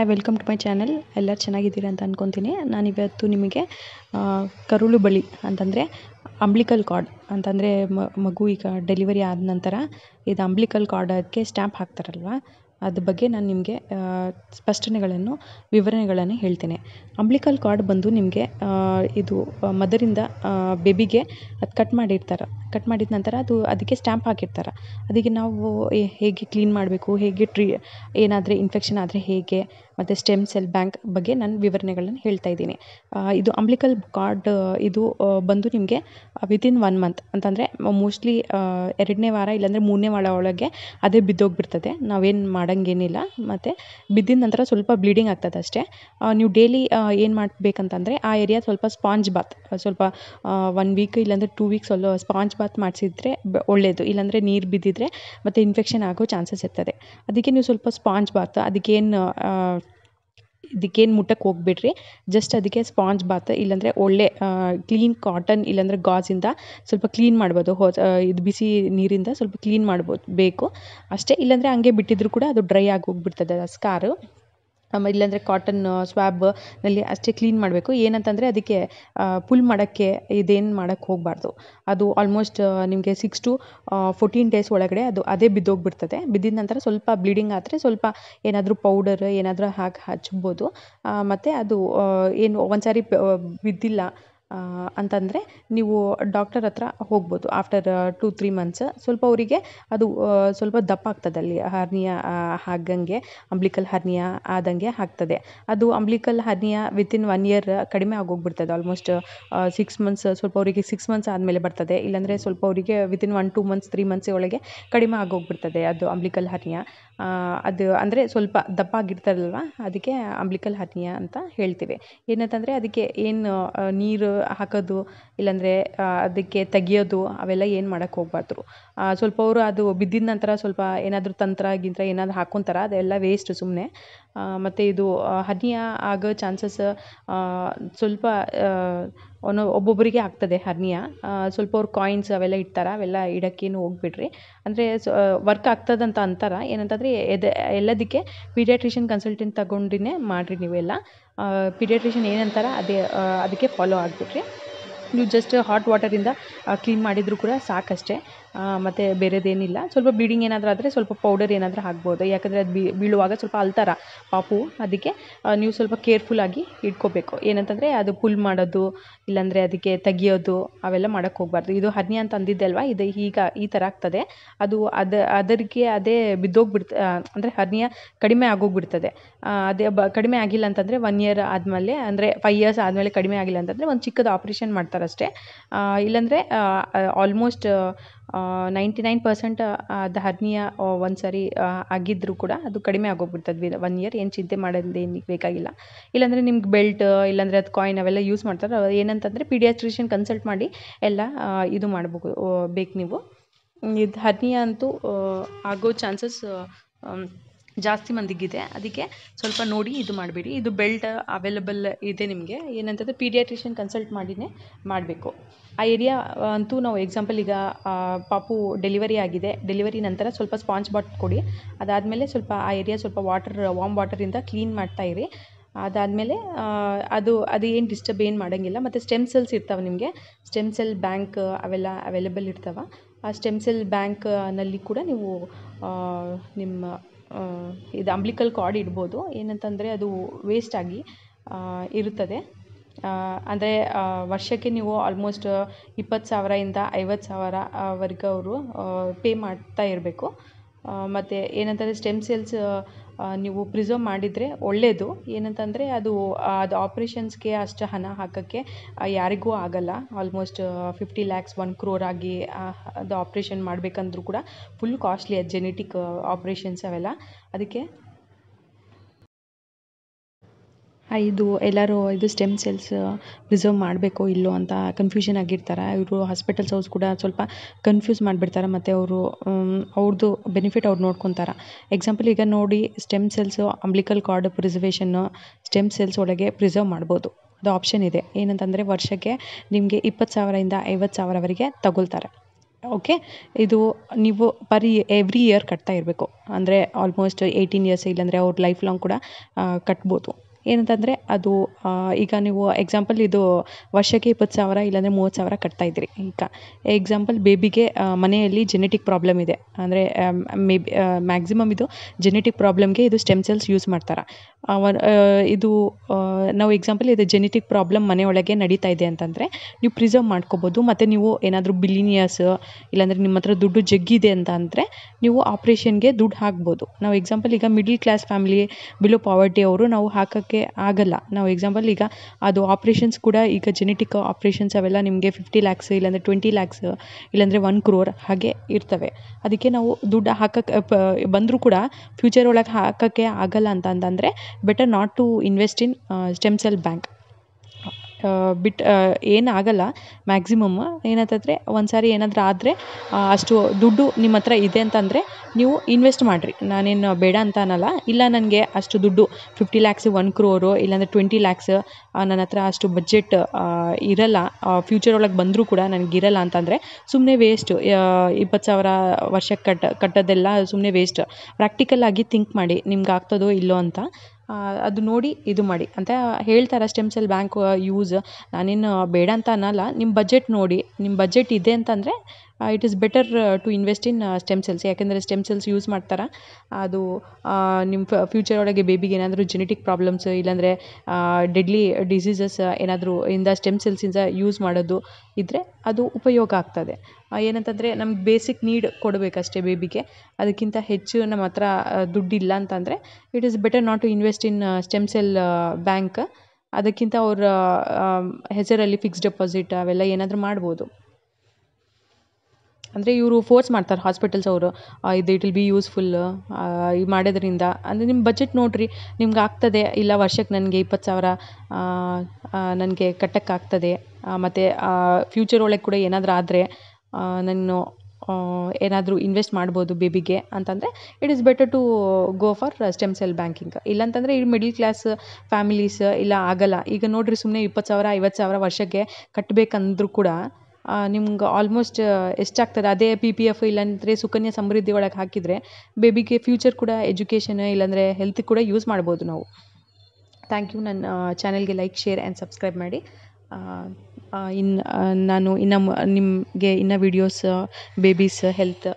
I welcome to my channel ಎಲ್ಲರೂ ಚೆನ್ನಾಗಿದ್ದೀರಾ ಅಂತ ನಾನು ನಾನಿವತ್ತು ನಿಮಗೆ ಕರುಳು ಬಳಿ ಅಂತಂದರೆ ಅಂಬ್ಲಿಕಲ್ ಕಾರ್ಡ್ ಅಂತಂದರೆ ಮಗು ಈಗ ಡೆಲಿವರಿ ಆದ ನಂತರ ಇದು ಅಂಬ್ಲಿಕಲ್ ಕಾರ್ಡ್ ಅದಕ್ಕೆ ಸ್ಟ್ಯಾಂಪ್ ಹಾಕ್ತಾರಲ್ವ ಅದ್ರ ಬಗ್ಗೆ ನಾನು ನಿಮಗೆ ಸ್ಪಷ್ಟನೆಗಳನ್ನು ವಿವರಣೆಗಳನ್ನು ಹೇಳ್ತೇನೆ ಅಂಬ್ಲಿಕಲ್ ಕಾರ್ಡ್ ಬಂದು ನಿಮಗೆ ಇದು ಮದರಿಂದ ಬೇಬಿಗೆ ಅದು ಕಟ್ ಮಾಡಿರ್ತಾರೆ ಕಟ್ ಮಾಡಿದ ನಂತರ ಅದು ಅದಕ್ಕೆ ಸ್ಟ್ಯಾಂಪ್ ಹಾಕಿರ್ತಾರೆ ಅದಕ್ಕೆ ನಾವು ಹೇಗೆ ಕ್ಲೀನ್ ಮಾಡಬೇಕು ಹೇಗೆ ಟ್ರೀ ಏನಾದರೆ ಇನ್ಫೆಕ್ಷನ್ ಆದರೆ ಹೇಗೆ ಮತ್ತು ಸ್ಟೆಮ್ ಸೆಲ್ ಬ್ಯಾಂಕ್ ಬಗ್ಗೆ ನಾನು ವಿವರಣೆಗಳನ್ನು ಹೇಳ್ತಾ ಇದ್ದೀನಿ ಇದು ಅಂಬ್ಲಿಕಲ್ ಕಾರ್ಡ್ ಇದು ಬಂದು ನಿಮಗೆ ವಿತಿನ್ ಒನ್ ಮಂತ್ ಅಂತಂದರೆ ಮೋಸ್ಟ್ಲಿ ಎರಡನೇ ವಾರ ಇಲ್ಲಾಂದರೆ ಮೂರನೇ ವಾರ ಒಳಗೆ ಅದೇ ಬಿದ್ದೋಗಿಬಿಡ್ತದೆ ನಾವೇನು ಮಾಡೋಂಗೇನಿಲ್ಲ ಮತ್ತು ಬಿದ್ದಿದ ನಂತರ ಸ್ವಲ್ಪ ಬ್ಲೀಡಿಂಗ್ ಆಗ್ತದೆ ಅಷ್ಟೇ ನೀವು ಡೇಲಿ ಏನು ಮಾಡಬೇಕಂತಂದರೆ ಆ ಏರಿಯಾ ಸ್ವಲ್ಪ ಸ್ಪಾಂಜ್ ಬಾತ್ ಸ್ವಲ್ಪ ಒನ್ ವೀಕ್ ಇಲ್ಲಾಂದರೆ ಟೂ ವೀಕ್ಸ್ ಸ್ವಲ್ಪ ಸ್ಪಾಂಜ್ ಬಾತ್ ಮಾಡಿಸಿದ್ರೆ ಒಳ್ಳೆಯದು ಇಲ್ಲಾಂದರೆ ನೀರು ಬಿದ್ದಿದ್ರೆ ಮತ್ತು ಇನ್ಫೆಕ್ಷನ್ ಆಗೋ ಚಾನ್ಸಸ್ ಇರ್ತದೆ ಅದಕ್ಕೆ ನೀವು ಸ್ವಲ್ಪ ಸ್ಪಾಂಜ್ ಬಾತ್ ಅದಕ್ಕೇನು ಇದಕ್ಕೇನು ಮುಟ್ಟಕ್ಕೆ ಹೋಗ್ಬೇಡ್ರಿ ಜಸ್ಟ್ ಅದಕ್ಕೆ ಸ್ಪಾಂಜ್ ಬಾತ್ ಇಲ್ಲಾಂದರೆ ಒಳ್ಳೆ ಕ್ಲೀನ್ ಕಾಟನ್ ಇಲ್ಲಾಂದರೆ ಗಾಜಿಂದ ಸ್ವಲ್ಪ ಕ್ಲೀನ್ ಮಾಡ್ಬೋದು ಹೊ ಇದು ಬಿಸಿ ನೀರಿಂದ ಸ್ವಲ್ಪ ಕ್ಲೀನ್ ಮಾಡ್ಬೋದು ಬೇಕು ಅಷ್ಟೇ ಇಲ್ಲಾಂದರೆ ಹಂಗೆ ಬಿಟ್ಟಿದ್ರೂ ಕೂಡ ಅದು ಡ್ರೈ ಆಗಿ ಹೋಗ್ಬಿಡ್ತದೆ ಆ ಸ್ಕಾರು ನಮ್ಮ ಇಲ್ಲಾಂದರೆ ಕಾಟನ್ ಸ್ವಾಬ್ನಲ್ಲಿ ಅಷ್ಟೇ ಕ್ಲೀನ್ ಮಾಡಬೇಕು ಏನಂತಂದರೆ ಅದಕ್ಕೆ ಪುಲ್ ಮಾಡೋಕ್ಕೆ ಇದೇನು ಮಾಡೋಕ್ಕೆ ಹೋಗಬಾರ್ದು ಅದು ಆಲ್ಮೋಸ್ಟ್ ನಿಮಗೆ ಸಿಕ್ಸ್ ಟು ಫೋರ್ಟೀನ್ ಡೇಸ್ ಒಳಗಡೆ ಅದು ಅದೇ ಬಿದ್ದೋಗಿಬಿಡ್ತದೆ ಬಿದ್ದಿದ ನಂತರ ಸ್ವಲ್ಪ ಬ್ಲೀಡಿಂಗ್ ಆದರೆ ಸ್ವಲ್ಪ ಏನಾದರೂ ಪೌಡರ್ ಏನಾದರೂ ಹಾಕಿ ಹಚ್ಬೋದು ಮತ್ತು ಅದು ಏನು ಒಂದ್ಸಾರಿ ಬಿದ್ದಿಲ್ಲ ಅಂತಂದರೆ ನೀವು ಡಾಕ್ಟರ್ ಹತ್ರ ಹೋಗ್ಬೋದು ಆಫ್ಟರ್ ಟು ತ್ರೀ ಮಂತ್ಸ್ ಸ್ವಲ್ಪ ಅವರಿಗೆ ಅದು ಸ್ವಲ್ಪ ದಪ್ಪ ಆಗ್ತದೆ ಅಲ್ಲಿ ಹರ್ನಿಯ ಆಗಂಗೆ ಅಂಬ್ಲಿಕಲ್ ಹರ್ನಿಯಾ ಆದಂಗೆ ಆಗ್ತದೆ ಅದು umbilical hernia within one year ಕಡಿಮೆ ಆಗೋಗ್ಬಿಡ್ತದೆ ಆಲ್ಮೋಸ್ಟ್ ಸಿಕ್ಸ್ ಮಂತ್ಸ್ ಸ್ವಲ್ಪ ಅವರಿಗೆ ಸಿಕ್ಸ್ ಮಂತ್ಸ್ ಆದಮೇಲೆ ಬರ್ತದೆ ಇಲ್ಲಾಂದರೆ ಸ್ವಲ್ಪ ಅವರಿಗೆ within one two months three months ಒಳಗೆ ಕಡಿಮೆ ಆಗೋಗ್ಬಿಡ್ತದೆ ಅದು ಅಂಬ್ಲಿಕಲ್ ಹರ್ನಿಯ ಅದು ಅಂದರೆ ಸ್ವಲ್ಪ ದಪ್ಪ ಆಗಿರ್ತಾರಲ್ವ ಅದಕ್ಕೆ ಅಂಬ್ಲಿಕಲ್ ಹರ್ನಿಯಾ ಅಂತ ಹೇಳ್ತೀವಿ ಏನಂತಂದರೆ ಅದಕ್ಕೆ ಏನು ನೀರು ಹಾಕೋದು ಇಲ್ಲಾಂದರೆ ಅದಕ್ಕೆ ತೆಗಿಯೋದು ಅವೆಲ್ಲ ಏನು ಮಾಡೋಕ್ಕೆ ಹೋಗ್ಬಾರ್ದು ಸ್ವಲ್ಪ ಅವರು ಅದು ಬಿದ್ದಿದ ನಂತರ ಸ್ವಲ್ಪ ಏನಾದರೂ ತಂತ್ರ ಗಿಂತ್ರ ಏನಾದರೂ ಹಾಕ್ಕೊಳ್ತಾರ ಅದೆಲ್ಲ ವೇಸ್ಟ್ ಸುಮ್ಮನೆ ಮತ್ತು ಇದು ಹನಿ ಆಗೋ ಚಾನ್ಸಸ್ ಸ್ವಲ್ಪ ಒನ್ ಒಬ್ಬೊಬ್ಬರಿಗೆ ಆಗ್ತದೆ ಹರ್ನಿಯ ಸ್ವಲ್ಪ ಅವ್ರು ಕಾಯಿನ್ಸ್ ಅವೆಲ್ಲ ಇಡ್ತಾರೆ ಅವೆಲ್ಲ ಇಡೋಕ್ಕೇನು ಹೋಗ್ಬಿಡ್ರಿ ಅಂದರೆ ಸ್ ವರ್ಕ್ ಆಗ್ತದಂತ ಅಂತಾರೆ ಏನಂತಂದರೆ ಎದೆ ಎಲ್ಲದಕ್ಕೆ ಪೀಡಿಯಾಟ್ರಿಷಿಯನ್ ಕನ್ಸಲ್ಟೆಂಟ್ ತಗೊಂಡಿನೇ ಮಾಡಿರಿ ನೀವೆಲ್ಲ ಪೀಡಿಯಾಟ್ರಿಷಿಯನ್ ಏನಂತಾರೆ ಅದೇ ಅದಕ್ಕೆ ಫಾಲೋ ಆಗಿಬಿಟ್ರಿ ನೀವು ಜಸ್ಟ್ ಹಾಟ್ ವಾಟರಿಂದ ಕ್ಲೀನ್ ಮಾಡಿದರೂ ಕೂಡ ಸಾಕಷ್ಟೇ ಮತ್ತು ಬೇರೆದೇನಿಲ್ಲ ಸ್ವಲ್ಪ ಬ್ಲೀಡಿಂಗ್ ಏನಾದರೂ ಆದರೆ ಸ್ವಲ್ಪ ಪೌಡರ್ ಏನಾದರೂ ಹಾಕ್ಬೋದು ಯಾಕಂದರೆ ಅದು ಬೀಳುವಾಗ ಸ್ವಲ್ಪ ಅಲ್ತಾರ ಪಾಪು ಅದಕ್ಕೆ ನೀವು ಸ್ವಲ್ಪ ಕೇರ್ಫುಲ್ಲಾಗಿ ಇಟ್ಕೋಬೇಕು ಏನಂತಂದರೆ ಅದು ಪುಲ್ ಮಾಡೋದು ಇಲ್ಲಾಂದರೆ ಅದಕ್ಕೆ ತೆಗಿಯೋದು ಅವೆಲ್ಲ ಮಾಡೋಕ್ಕೆ ಹೋಗ್ಬಾರ್ದು ಇದು ಹನಿ ಅಂತ ಅಂದಿದ್ದೆ ಅಲ್ವಾ ಇದು ಈಗ ಈ ಥರ ಆಗ್ತದೆ ಅದು ಅದು ಅದಕ್ಕೆ ಅದೇ ಬಿದ್ದೋಗ್ಬಿಡ್ತ ಅಂದರೆ ಹರ್ನಿಯ ಕಡಿಮೆ ಆಗೋಗ್ಬಿಡ್ತದೆ ಅದೇ ಬ ಕಡಿಮೆ ಆಗಿಲ್ಲ ಅಂತಂದರೆ ಒನ್ ಇಯರ್ ಆದಮೇಲೆ ಅಂದರೆ ಫೈವ್ ಇಯರ್ಸ್ ಆದಮೇಲೆ ಕಡಿಮೆ ಆಗಿಲ್ಲ ಅಂತಂದರೆ ಒಂದು ಚಿಕ್ಕದು ಆಪ್ರೇಷನ್ ಮಾಡ್ತಾರೆ ಅಷ್ಟೇ ಇಲ್ಲಾಂದರೆ ಆಲ್ಮೋಸ್ಟ್ ನೈಂಟಿ ನೈನ್ ಪರ್ಸೆಂಟ್ ಅದು ಹರ್ನಿಯ ಒಂದು ಸಾರಿ ಆಗಿದ್ದರೂ ಕೂಡ ಅದು ಕಡಿಮೆ ಆಗೋಗ್ಬಿಡ್ತದೆ ವಿ ಒನ್ ಇಯರ್ ಏನು ಚಿಂತೆ ಮಾಡೋದೇನು ಬೇಕಾಗಿಲ್ಲ ಇಲ್ಲಾಂದರೆ ನಿಮ್ಗೆ ಬೆಲ್ಟ್ ಇಲ್ಲಾಂದರೆ ಅದು ಕಾಯಿನ್ ಅವೆಲ್ಲ ಯೂಸ್ ಮಾಡ್ತಾರೆ ಏನಂತಂದರೆ ಪಿಡಿಯಾಟ್ರಿಷಿಯನ್ ಕನ್ಸಲ್ಟ್ ಮಾಡಿ ಎಲ್ಲ ಇದು ಮಾಡಬೇಕು ಬೇಕು ನೀವು ಇದು ಹರ್ನಿಯ ಅಂತೂ ಆಗೋ ಚಾನ್ಸಸ್ ಜಾಸ್ತಿ ಮಂದಿಗಿದೆ ಅದಕ್ಕೆ ಸ್ವಲ್ಪ ನೋಡಿ ಇದು ಮಾಡಬೇಡಿ ಇದು ಬೆಲ್ಟ್ ಅವೈಲಬಲ್ ಇದೆ ನಿಮಗೆ ಏನಂತಂದರೆ ಪೀಡಿಯಾಟ್ರಿಷಿಯನ್ ಕನ್ಸಲ್ಟ್ ಮಾಡಿನೇ ಮಾಡಬೇಕು ಆ ಏರಿಯಾ ಅಂತೂ ನಾವು ಎಕ್ಸಾಂಪಲ್ ಈಗ ಪಾಪು ಡೆಲಿವರಿ ಆಗಿದೆ ಡೆಲಿವರಿ ನಂತರ ಸ್ವಲ್ಪ ಸ್ಪಾಂಜ್ ಬಾಟ್ ಕೊಡಿ ಅದಾದಮೇಲೆ ಸ್ವಲ್ಪ ಆ ಏರಿಯಾ ಸ್ವಲ್ಪ ವಾಟರ್ ವಾಮ್ ವಾಟರಿಂದ ಕ್ಲೀನ್ ಇರಿ ಅದಾದಮೇಲೆ ಅದು ಅದು ಏನು ಡಿಸ್ಟರ್ಬ್ ಏನು ಮಾಡೋಂಗಿಲ್ಲ ಮತ್ತು ಸ್ಟೆಮ್ ಸೆಲ್ಸ್ ಇರ್ತಾವೆ ನಿಮಗೆ ಸ್ಟೆಮ್ ಸೆಲ್ ಬ್ಯಾಂಕ್ ಅವೆಲ್ಲ ಅವೈಲೇಬಲ್ ಇರ್ತಾವೆ ಆ ಸ್ಟೆಮ್ ಸೆಲ್ ಬ್ಯಾಂಕ್ನಲ್ಲಿ ಕೂಡ ನೀವು ನಿಮ್ಮ ಇದು ಅಂಬ್ಲಿಕಲ್ ಕಾರ್ಡ್ ಇಡ್ಬೋದು ಏನಂತಂದರೆ ಅದು ವೇಸ್ಟಾಗಿ ಇರುತ್ತದೆ ಅಂದರೆ ವರ್ಷಕ್ಕೆ ನೀವು ಆಲ್ಮೋಸ್ಟ್ ಇಪ್ಪತ್ತು ಸಾವಿರದಿಂದ ಐವತ್ತು ಸಾವಿರವರೆಗೂ ಅವರು ಪೇ ಮಾಡ್ತಾ ಇರಬೇಕು ಮತ್ತು ಏನಂತಂದರೆ ಸ್ಟೆಮ್ ಸೆಲ್ಸ್ ನೀವು ಪ್ರಿಸರ್ವ್ ಮಾಡಿದರೆ ಒಳ್ಳೆಯದು ಏನಂತಂದರೆ ಅದು ಅದು ಆಪ್ರೇಷನ್ಸ್ಗೆ ಅಷ್ಟು ಹಣ ಹಾಕೋಕ್ಕೆ ಯಾರಿಗೂ ಆಗಲ್ಲ almost fifty lakhs one crore ಆಗಿ ಅದು ಆಪ್ರೇಷನ್ ಮಾಡಬೇಕಂದ್ರೂ ಕೂಡ ಫುಲ್ ಕಾಸ್ಟ್ಲಿ ಅದು ಜೆನೆಟಿಕ್ ಆಪ್ರೇಷನ್ಸ್ ಅವೆಲ್ಲ ಅದಕ್ಕೆ ಇದು ಎಲ್ಲರೂ ಇದು ಸ್ಟೆಮ್ ಸೆಲ್ಸ್ ಪ್ರಿಸರ್ವ್ ಮಾಡಬೇಕು ಇಲ್ಲೋ ಅಂತ ಕನ್ಫ್ಯೂಷನ್ ಆಗಿರ್ತಾರೆ ಇವರು ಹಾಸ್ಪಿಟಲ್ಸ್ ಅವ್ರು ಕೂಡ ಸ್ವಲ್ಪ ಕನ್ಫ್ಯೂಸ್ ಮಾಡಿಬಿಡ್ತಾರೆ ಮತ್ತು ಅವರು ಅವ್ರದ್ದು ಬೆನಿಫಿಟ್ ಅವ್ರು ನೋಡ್ಕೊತಾರೆ ಎಕ್ಸಾಂಪಲ್ ಈಗ ನೋಡಿ ಸ್ಟೆಮ್ ಸೆಲ್ಸು ಅಂಬ್ಲಿಕಲ್ ಕಾರ್ಡ್ ಪ್ರಿಸರ್ವೇಷನ್ನು ಸ್ಟೆಮ್ ಸೆಲ್ಸ್ ಒಳಗೆ ಪ್ರಿಸರ್ವ್ ಮಾಡ್ಬೋದು ಅದು ಆಪ್ಷನ್ ಇದೆ ಏನಂತಂದರೆ ವರ್ಷಕ್ಕೆ ನಿಮಗೆ ಇಪ್ಪತ್ತು ಸಾವಿರದಿಂದ ಐವತ್ತು ಸಾವಿರವರೆಗೆ ತಗೊಳ್ತಾರೆ ಓಕೆ ಇದು ನೀವು ಪರ್ ಎವ್ರಿ ಇಯರ್ ಕಟ್ತಾ ಇರಬೇಕು ಅಂದರೆ ಆಲ್ಮೋಸ್ಟ್ ಏಯ್ಟೀನ್ ಇಯರ್ಸ್ ಇಲ್ಲಾಂದರೆ ಅವ್ರ ಲೈಫ್ ಲಾಂಗ್ ಕೂಡ ಕಟ್ಬೋದು ಏನಂತಂದರೆ ಅದು ಈಗ ನೀವು ಎಕ್ಸಾಂಪಲ್ ಇದು ವರ್ಷಕ್ಕೆ ಇಪ್ಪತ್ತು ಸಾವಿರ ಇಲ್ಲಾಂದರೆ ಮೂವತ್ತು ಸಾವಿರ ಕಟ್ತಾ ಈಗ ಎಕ್ಸಾಂಪಲ್ ಬೇಬಿಗೆ ಮನೆಯಲ್ಲಿ ಜೆನೆಟಿಕ್ ಪ್ರಾಬ್ಲಮ್ ಇದೆ ಅಂದರೆ ಮೇ ಮ್ಯಾಕ್ಸಿಮಮ್ ಇದು ಜೆನೆಟಿಕ್ ಪ್ರಾಬ್ಲಮ್ಗೆ ಇದು ಸ್ಟೆಮ್ ಸೆಲ್ಸ್ ಯೂಸ್ ಮಾಡ್ತಾರೆ ಇದು ನಾವು ಎಕ್ಸಾಂಪಲ್ ಇದು ಜೆನೆಟಿಕ್ ಪ್ರಾಬ್ಲಮ್ ಮನೆಯೊಳಗೆ ನಡೀತಾ ಇದೆ ಅಂತಂದರೆ ನೀವು ಪ್ರಿಸರ್ವ್ ಮಾಡ್ಕೋಬೋದು ಮತ್ತು ನೀವು ಏನಾದರೂ ಬಿಲಿನಿಯರ್ಸ್ ಇಲ್ಲಾಂದರೆ ನಿಮ್ಮ ಹತ್ರ ದುಡ್ಡು ಜಗ್ಗಿದೆ ಅಂತ ಅಂದರೆ ನೀವು ಆಪ್ರೇಷನ್ಗೆ ದುಡ್ಡು ಹಾಕ್ಬೋದು ನಾವು ಎಕ್ಸಾಂಪಲ್ ಈಗ middle class family below poverty ಅವರು ನಾವು ಹಾಕೋಕ್ಕೆ ಆಗಲ್ಲ ನಾವು ಎಕ್ಸಾಂಪಲ್ ಈಗ ಅದು ಆಪ್ರೇಷನ್ಸ್ ಕೂಡ ಈಗ ಜೆನೆಟಿಕ್ ಆಪ್ರೇಷನ್ಸ್ ಅವೆಲ್ಲ ನಿಮಗೆ ಫಿಫ್ಟಿ ಲ್ಯಾಕ್ಸ್ ಇಲ್ಲಾಂದರೆ ಟ್ವೆಂಟಿ ಲ್ಯಾಕ್ಸ್ ಇಲ್ಲಾಂದರೆ ಒನ್ ಕ್ರೋರ್ ಹಾಗೆ ಇರ್ತವೆ ಅದಕ್ಕೆ ನಾವು ದುಡ್ಡು ಹಾಕಕ್ಕೆ ಬಂದರೂ ಕೂಡ ಫ್ಯೂಚರ್ ಒಳಗೆ ಹಾಕೋಕ್ಕೆ ಆಗಲ್ಲ ಅಂತ ಅಂತಂದರೆ better not to invest in stem cell bank ಬಿಟ್ ಏನಾಗಲ್ಲ ಮ್ಯಾಕ್ಸಿಮಮ್ ಏನಂತಂದರೆ ಒಂದು ಸಾರಿ ಏನಾದರೂ ಆದರೆ ಅಷ್ಟು ದುಡ್ಡು ನಿಮ್ಮ ಹತ್ರ ಇದೆ ಅಂತಂದರೆ ನೀವು ಇನ್ವೆಸ್ಟ್ ಮಾಡಿರಿ ನಾನೇನು ಬೇಡ ಅಂತ ಅನ್ನಲ್ಲ ಇಲ್ಲ ನನಗೆ ಅಷ್ಟು ದುಡ್ಡು ಫಿಫ್ಟಿ ಲ್ಯಾಕ್ಸ್ ಒನ್ ಕ್ರೋರು ಇಲ್ಲಾಂದರೆ ಟ್ವೆಂಟಿ ಲ್ಯಾಕ್ಸ್ ನನ್ನ ಹತ್ರ ಅಷ್ಟು ಬಜೆಟ್ ಇರೋಲ್ಲ ಫ್ಯೂಚರ್ ಒಳಗೆ ಬಂದರೂ ಕೂಡ ನನಗಿರಲ್ಲ ಅಂತಂದರೆ ಸುಮ್ಮನೆ ವೇಸ್ಟು ಇಪ್ಪತ್ತು ಸಾವಿರ ವರ್ಷಕ್ಕೆ ಕಟ್ಟ ಕಟ್ಟೋದೆಲ್ಲ ಸುಮ್ಮನೆ ವೇಸ್ಟ್ ಪ್ರಾಕ್ಟಿಕಲ್ ಆಗಿ ಥಿಂಕ್ ಮಾಡಿ ನಿಮ್ಗೆ ಆಗ್ತದೋ ಇಲ್ಲೋ ಅಂತ ಅದು ನೋಡಿ ಇದು ಮಾಡಿ ಅಂತ ಹೇಳ್ತಾರೆ ಸ್ಟೆಮ್ ಸೆಲ್ ಬ್ಯಾಂಕ್ ಯೂಸ್ ನಾನೇನು ಬೇಡ ಅಂತ ಅನ್ನೋಲ್ಲ ನಿಮ್ಮ ಬಜೆಟ್ ನೋಡಿ ನಿಮ್ಮ ಬಜೆಟ್ ಇದೆ ಅಂತಂದರೆ it is better to invest in stem cells ಯಾಕೆಂದರೆ ಸ್ಟೆಮ್ ಸೆಲ್ಸ್ ಯೂಸ್ ಮಾಡ್ತಾರೆ ಅದು ನಿಮ್ಮ ಫ್ಯೂಚರ್ ಒಳಗೆ ಬೇಬಿಗೆ ಏನಾದರೂ ಜೆನೆಟಿಕ್ ಪ್ರಾಬ್ಲಮ್ಸ್ ಇಲ್ಲಾಂದರೆ ಡೆಡ್ಲಿ ಡಿಸೀಸಸ್ ಏನಾದರೂ ಇಂದ ಸ್ಟೆಮ್ ಸೆಲ್ಸಿಂದ ಯೂಸ್ ಮಾಡೋದು ಇದ್ದರೆ ಅದು ಉಪಯೋಗ ಆಗ್ತದೆ ಏನಂತಂದರೆ ನಮ್ಗೆ ಬೇಸಿಕ್ ನೀಡ್ ಕೊಡಬೇಕಷ್ಟೇ ಬೇಬಿಗೆ ಅದಕ್ಕಿಂತ ಹೆಚ್ಚು ನಮ್ಮ ಹತ್ರ ದುಡ್ಡಿಲ್ಲ ಅಂತಂದರೆ it is better not to invest in stem cell bank ಅದಕ್ಕಿಂತ ಅವರ ಹೆಸರಲ್ಲಿ ಫಿಕ್ಸ್ ಡೆಪಾಸಿಟ್ ಅವೆಲ್ಲ ಏನಾದರೂ ಮಾಡ್ಬೋದು ಅಂದರೆ ಇವರು ಫೋರ್ಸ್ ಮಾಡ್ತಾರೆ ಹಾಸ್ಪಿಟಲ್ಸ್ ಅವರು ಇದು ಇಟ್ ವಿಲ್ ಬಿ ಯೂಸ್ಫುಲ್ ಇದು ಮಾಡೋದ್ರಿಂದ ಅಂದರೆ ನಿಮ್ಮ ಬಜೆಟ್ ನೋಡಿರಿ ನಿಮ್ಗೆ ಆಗ್ತದೆ ಇಲ್ಲ ವರ್ಷಕ್ಕೆ ನನಗೆ ಇಪ್ಪತ್ತು ಸಾವಿರ ನನಗೆ ಕಟ್ಟೋಕ್ಕಾಗ್ತದೆ ಮತ್ತು ಫ್ಯೂಚರ್ ಒಳಗೆ ಕೂಡ ಏನಾದರೂ ಆದರೆ ನಾನು ಏನಾದರೂ ಇನ್ವೆಸ್ಟ್ ಮಾಡ್ಬೋದು ಬೇಬಿಗೆ ಅಂತಂದರೆ it is better to go for stem cell banking ಇಲ್ಲಂತಂದರೆ ಈ ಮಿಡ್ಲ್ ಕ್ಲಾಸ್ ಫ್ಯಾಮಿಲೀಸ್ ಇಲ್ಲ ಆಗಲ್ಲ ಈಗ ನೋಡಿರಿ ಸುಮ್ಮನೆ ಇಪ್ಪತ್ತು ಸಾವಿರ ಐವತ್ತು ಸಾವಿರ ವರ್ಷಕ್ಕೆ ಕಟ್ಟಬೇಕಂದ್ರೂ ಕೂಡ ನಿಮ್ಗೆ ಆಲ್ಮೋಸ್ಟ್ ಎಷ್ಟಾಗ್ತದೆ ಅದೇ ಪಿ ಪಿ ಎಫ್ ಇಲ್ಲಾಂದರೆ ಸುಕನ್ಯಾ ಸಮೃದ್ಧಿ ಒಳಗೆ ಹಾಕಿದರೆ ಬೇಬಿಗೆ ಫ್ಯೂಚರ್ ಕೂಡ ಎಜುಕೇಷನ್ ಇಲ್ಲಾಂದರೆ ಹೆಲ್ತ್ ಕೂಡ ಯೂಸ್ ಮಾಡ್ಬೋದು ನಾವು ಥ್ಯಾಂಕ್ ಯು ನನ್ನ ಚಾನಲ್ಗೆ ಲೈಕ್ ಶೇರ್ ಆ್ಯಂಡ್ ಸಬ್ಸ್ಕ್ರೈಬ್ ಮಾಡಿ ಇನ್ನು ನಾನು ಇನ್ನು ನಿಮಗೆ ಇನ್ನು ವೀಡಿಯೋಸ್ ಬೇಬೀಸ್ ಹೆಲ್ತ್